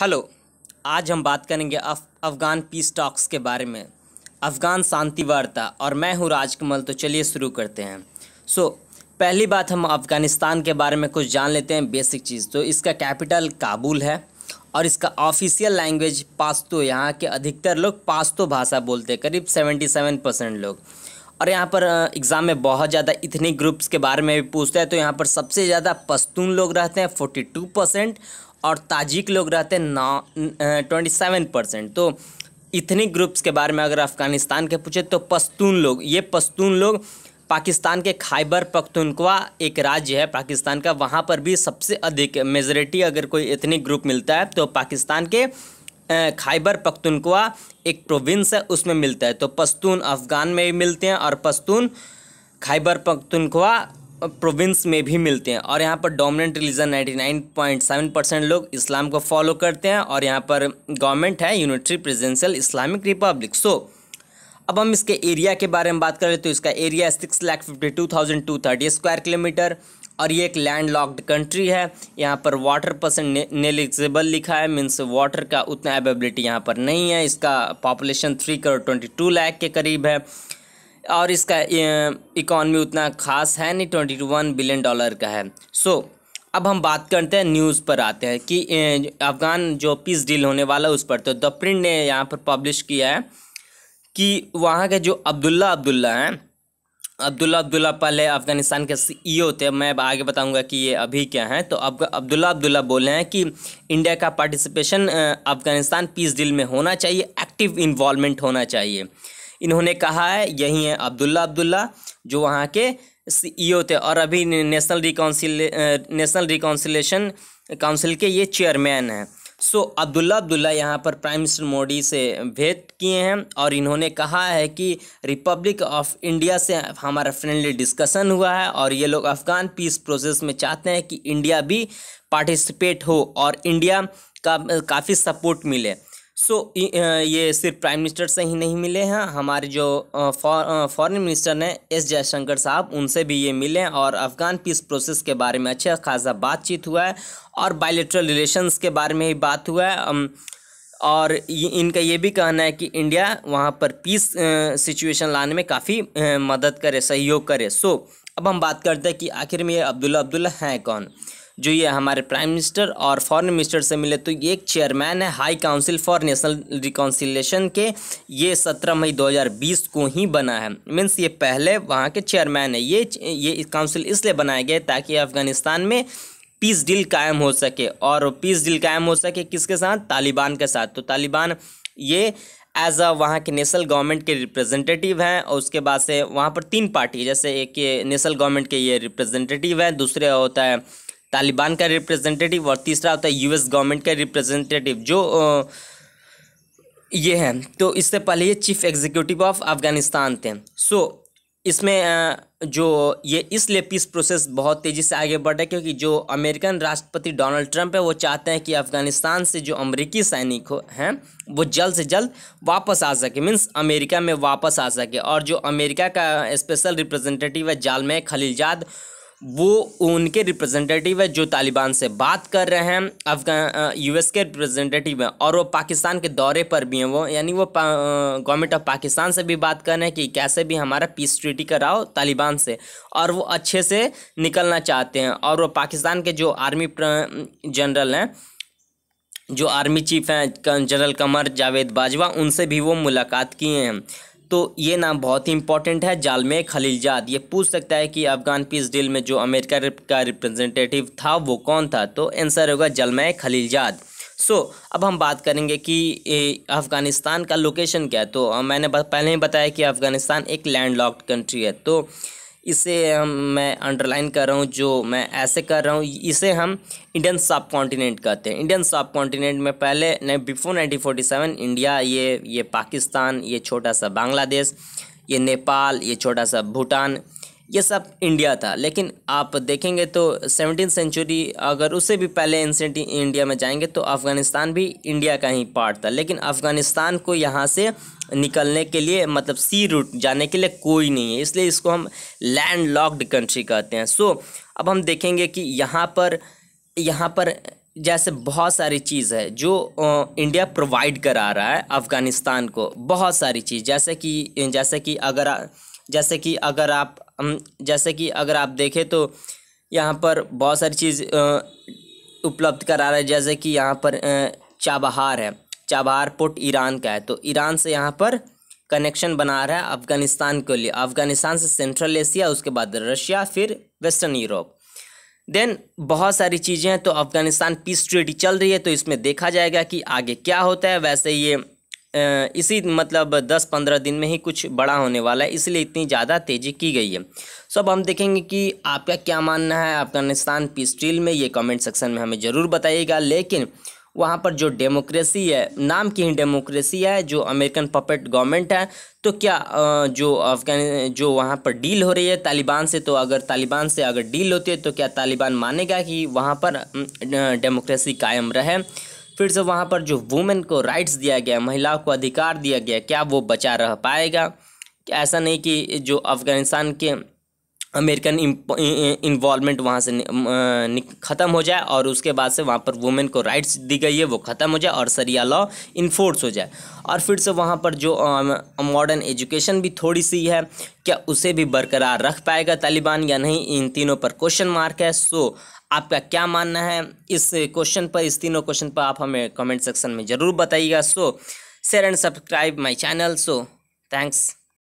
hello आज हम बात करेंगे अफ, अफगान पीस टॉक्स के बारे में अफगान शांति वार्ता और मैं हूँ राजकमल तो चलिए शुरू करते हैं सो so, पहली बात हम अफ़गानिस्तान के बारे में कुछ जान लेते हैं बेसिक चीज़ तो इसका कैपिटल काबुल है और इसका ऑफिशियल लैंग्वेज पास्तो यहाँ के अधिकतर लोग पास्तो भाषा बोलते हैं करीब सेवेंटी सेवन परसेंट लोग और यहाँ पर एग्ज़ाम में बहुत ज़्यादा इथनिक ग्रुप्स के बारे में भी पूछता है तो यहाँ पर सबसे ज़्यादा पश्तून लोग रहते हैं फोर्टी टू परसेंट और ताजिक लोग रहते हैं नौ ट्वेंटी सेवन परसेंट तो इतनी ग्रुप्स के बारे में अगर अफ़गानिस्तान के पूछे तो पस्तून लोग ये पस्तून लोग पाकिस्तान के खाइबर पख्तूनख्वा एक राज्य है पाकिस्तान का वहाँ पर भी सबसे अधिक मेजोरिटी अगर कोई इतनी ग्रुप मिलता है तो पाकिस्तान के खाइबर पख्तूनख्वा एक प्रोविंस है उसमें मिलता है तो पस्तून अफ़गान में भी मिलते हैं और पश्तून खाइबर पख्तूनख्वा प्रोविंस में भी मिलते हैं और यहाँ पर डोमिनेंट रिलीजन 99.7 परसेंट लोग इस्लाम को फॉलो करते हैं और यहाँ पर गवर्नमेंट है unitary presidential Islamic republic so अब हम इसके एरिया के बारे में बात करें तो इसका area six lakh fifty two thousand two thirty square kilometre और ये एक लैंड लॉक्ड कंट्री है यहाँ पर वाटर परसेंट नेलिजिबल लिखा है मीन्स वाटर का उतना अवेबिलिटी यहाँ पर नहीं है इसका population three crore twenty two lakh के करीब है और इसका इकॉनमी उतना खास है नहीं ट्वेंटी वन बिलियन डॉलर का है सो so, अब हम बात करते हैं न्यूज़ पर आते हैं कि अफ़गान जो पीस डील होने वाला है उस पर तो द प्रिंट ने यहाँ पर पब्लिश किया है कि वहाँ के जो अब्दुल्ला अब्दुल्ला हैं अब्दुल्ला अब्दुल्ला पहले अफ़गानिस्तान के सीईओ e थे मैं आगे बताऊंगा कि ये अभी क्या हैं तो अब अब्दुल्ला अब्दुल्ला बोले हैं कि इंडिया का पार्टिसिपेशन अफ़गानिस्तान पीस डील में होना चाहिए एक्टिव इन्वॉलमेंट होना चाहिए इन्होंने कहा है यही है अब्दुल्ला अब्दुल्ला जो वहाँ के सीईओ e थे और अभी नेशनल रिकाउंसिले नेशनल रिकाउंसिलेशन काउंसिल के ये चेयरमैन हैं सो so, अब्दुल्ला अब्दुल्ला यहाँ पर प्राइम मिनिस्टर मोदी से भेंट किए हैं और इन्होंने कहा है कि रिपब्लिक ऑफ इंडिया से हमारा फ्रेंडली डिस्कशन हुआ है और ये लोग अफ़गान पीस प्रोसेस में चाहते हैं कि इंडिया भी पार्टिसिपेट हो और इंडिया का काफ़ी सपोर्ट मिले सो ये सिर्फ प्राइम मिनिस्टर से ही नहीं मिले हैं हमारे जो फॉरेन फौर, मिनिस्टर हैं एस जयशंकर साहब उनसे भी ये मिले और अफगान पीस प्रोसेस के बारे में अच्छा खासा बातचीत हुआ है और बायोलिट्रल रिलेशंस के बारे में ही बात हुआ है और इनका ये भी कहना है कि इंडिया वहाँ पर पीस सिचुएशन लाने में काफ़ी मदद करे सहयोग करे सो अब हम बात करते हैं कि आखिर में ये अब्दुल्ला अब्दुल्ला हैं कौन जो ये हमारे प्राइम मिनिस्टर और फॉरेन मिनिस्टर से मिले तो ये एक चेयरमैन है high council for national reconciliation के ये सत्रह मई 2020 को ही बना है मीन्स ये पहले वहाँ के चेयरमैन है ये ये काउंसिल इसलिए बनाया गया ताकि अफगानिस्तान में पीस डील कायम हो सके और पीस डील कायम हो सके किसके साथ तालिबान के साथ तो तालिबान ये एज अ वहाँ के नेशनल गवर्नमेंट के रिप्रेजेंटेटिव हैं और उसके बाद से वहाँ पर तीन पार्टी जैसे एक नेशनल गवर्नमेंट के ये रिप्रेजेंटेटिव हैं दूसरे होता है तालिबान का रिप्रेजेंटेटिव और तीसरा होता है यूएस गवर्नमेंट का रिप्रेजेंटेटिव जो ये है तो इससे पहले ये चीफ एग्जीक्यूटिव ऑफ अफगानिस्तान थे सो so, इसमें जो ये इसलिए पीस प्रोसेस बहुत तेज़ी से आगे बढ़ रहा है क्योंकि जो अमेरिकन राष्ट्रपति डोनाल्ड ट्रंप है वो चाहते हैं कि अफ़गानिस्तान से जो अमेरिकी सैनिक हो हैं वो जल्द से जल्द वापस आ सके मीन्स अमेरिका में वापस आ सके और जो अमेरिका का स्पेशल रिप्रेजेंटेटिव है जालमे खलीलजाद वो उनके रिप्रेजेंटेटिव है जो तालिबान से बात कर रहे हैं अफगान यूएस के रिप्रेजेंटेटिव हैं और वो पाकिस्तान के दौरे पर भी हैं वो यानी वो गवर्नमेंट ऑफ पाकिस्तान से भी बात कर रहे हैं कि कैसे भी हमारा पीस ट्रीटी कराओ तालिबान से और वो अच्छे से निकलना चाहते हैं और वो पाकिस्तान के जो आर्मी जनरल हैं जो आर्मी चीफ हैं जनरल कमर जावेद बाजवा उनसे भी वो मुलाकात किए हैं तो ये नाम बहुत ही इंपॉर्टेंट है जालमे खलीलजाद ये पूछ सकता है कि अफगान पीस डील में जो अमेरिका का रिप्रेजेंटेटिव था वो कौन था तो आंसर होगा जलमे खलीलजाद सो so, अब हम बात करेंगे कि अफ़गानिस्तान का लोकेशन क्या है तो मैंने पहले ही बताया कि अफ़गानिस्तान एक लैंड लॉक्ड कंट्री है तो इसे हम मैं अंडरलाइन कर रहा हूँ जो मैं ऐसे कर रहा हूँ इसे हम इंडियन सब कॉन्टीनेंट कहते हैं इंडियन सब कॉन्टीनेंट में पहले नहीं बिफोर नाइनटीन सेवन इंडिया ये ये पाकिस्तान ये छोटा सा बांग्लादेश ये नेपाल ये छोटा सा भूटान ये सब इंडिया था लेकिन आप देखेंगे तो सेवनटीन सेंचुरी अगर उससे भी पहले इंसेंट इंडिया में जाएंगे तो अफ़गानिस्तान भी इंडिया का ही पार्ट था लेकिन अफ़गानिस्तान को यहाँ से निकलने के लिए मतलब सी रूट जाने के लिए कोई नहीं है इसलिए इसको हम लैंड लॉक्ड कंट्री कहते हैं सो अब हम देखेंगे कि यहाँ पर यहाँ पर जैसे बहुत सारी चीज़ है जो इंडिया प्रोवाइड करा रहा है अफ़गानिस्तान को बहुत सारी चीज़ जैसे कि जैसे कि अगर जैसे कि अगर आप जैसे कि अगर आप देखें तो यहाँ पर बहुत सारी चीज़ उपलब्ध करा रहा है जैसे कि यहाँ पर चाबहार है चाबहार पोर्ट ईरान का है तो ईरान से यहाँ पर कनेक्शन बना रहा है अफ़गानिस्तान के लिए अफ़गानिस्तान से सेंट्रल एशिया उसके बाद रशिया फिर वेस्टर्न यूरोप देन बहुत सारी चीज़ें हैं तो अफ़गानिस्तान पीस ट्रेडी चल रही है तो इसमें देखा जाएगा कि आगे क्या होता है वैसे ये इसी मतलब दस पंद्रह दिन में ही कुछ बड़ा होने वाला है इसलिए इतनी ज़्यादा तेज़ी की गई है सो अब हम देखेंगे कि आपका क्या मानना है अफगानिस्तान पी स्टील में ये कमेंट सेक्शन में हमें ज़रूर बताइएगा लेकिन वहाँ पर जो डेमोक्रेसी है नाम की ही डेमोक्रेसी है जो अमेरिकन पपेट गवर्नमेंट है तो क्या जो अफगान जो वहाँ पर डील हो रही है तालिबान से तो अगर तालिबान से अगर डील होती है तो क्या तालिबान मानेगा कि वहाँ पर डेमोक्रेसी कायम रहे फिर से वहाँ पर जो वुमेन को राइट्स दिया गया महिलाओं को अधिकार दिया गया क्या वो बचा रह पाएगा ऐसा नहीं कि जो अफ़गानिस्तान के अमेरिकन इन्वॉलमेंट वहाँ से ख़त्म हो जाए और उसके बाद से वहाँ पर वुमेन को राइट्स दी गई है वो ख़त्म हो जाए और सरिया लॉ इन्फोर्स हो जाए और फिर से वहाँ पर जो मॉडर्न एजुकेशन भी थोड़ी सी है क्या उसे भी बरकरार रख पाएगा तालिबान या नहीं इन तीनों पर क्वेश्चन मार्क है सो आपका क्या मानना है इस क्वेश्चन पर इस तीनों क्वेश्चन पर आप हमें कमेंट सेक्शन में ज़रूर बताइएगा so share and subscribe my channel so thanks